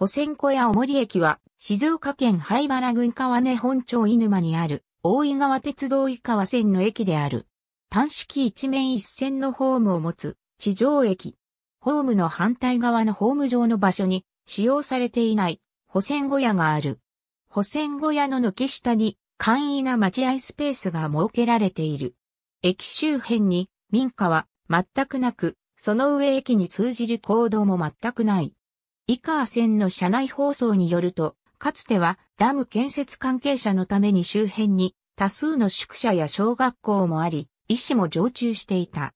保線小屋重森り駅は、静岡県灰原郡川根本町犬沼にある、大井川鉄道井川線の駅である。単式一面一線のホームを持つ、地上駅。ホームの反対側のホーム上の場所に、使用されていない、保線小屋がある。保線小屋の軒下に、簡易な待合スペースが設けられている。駅周辺に民家は全くなく、その上駅に通じる行動も全くない。カー線の車内放送によると、かつてはダム建設関係者のために周辺に多数の宿舎や小学校もあり、医師も常駐していた。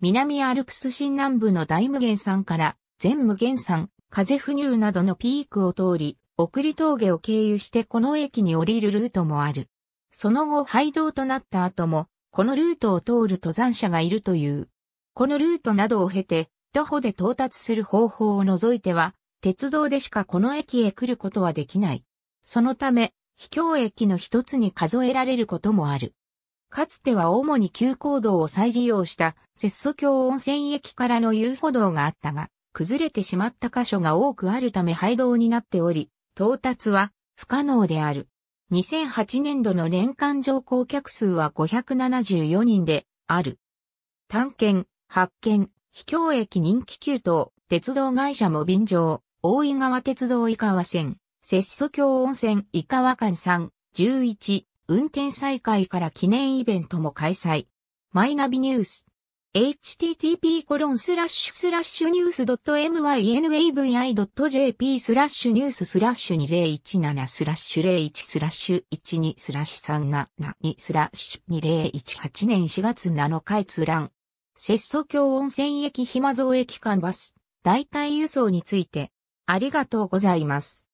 南アルプス新南部の大無限山から全無限山、風不入などのピークを通り、送り峠を経由してこの駅に降りるルートもある。その後廃道となった後も、このルートを通る登山者がいるという。このルートなどを経て、徒歩で到達する方法を除いては、鉄道でしかこの駅へ来ることはできない。そのため、秘境駅の一つに数えられることもある。かつては主に急行道を再利用した絶蘇峡温泉駅からの遊歩道があったが、崩れてしまった箇所が多くあるため廃道になっており、到達は不可能である。2008年度の年間乗降客数は574人である。探検、発見、秘境駅人気急騰、鉄道会社も便乗、大井川鉄道井川線、節祖峡温泉井川間3、11、運転再開から記念イベントも開催。マイナビニュース。http コロンスラッシュスラッシュニュース .mynavi.jp スラッシュニューススラッシュ2017スラッシュ01スラッシュ12スラッシュ372スラッシュ2018年4月7日閲覧。節祖峡温泉駅暇蔵駅間バス、代替輸送について、ありがとうございます。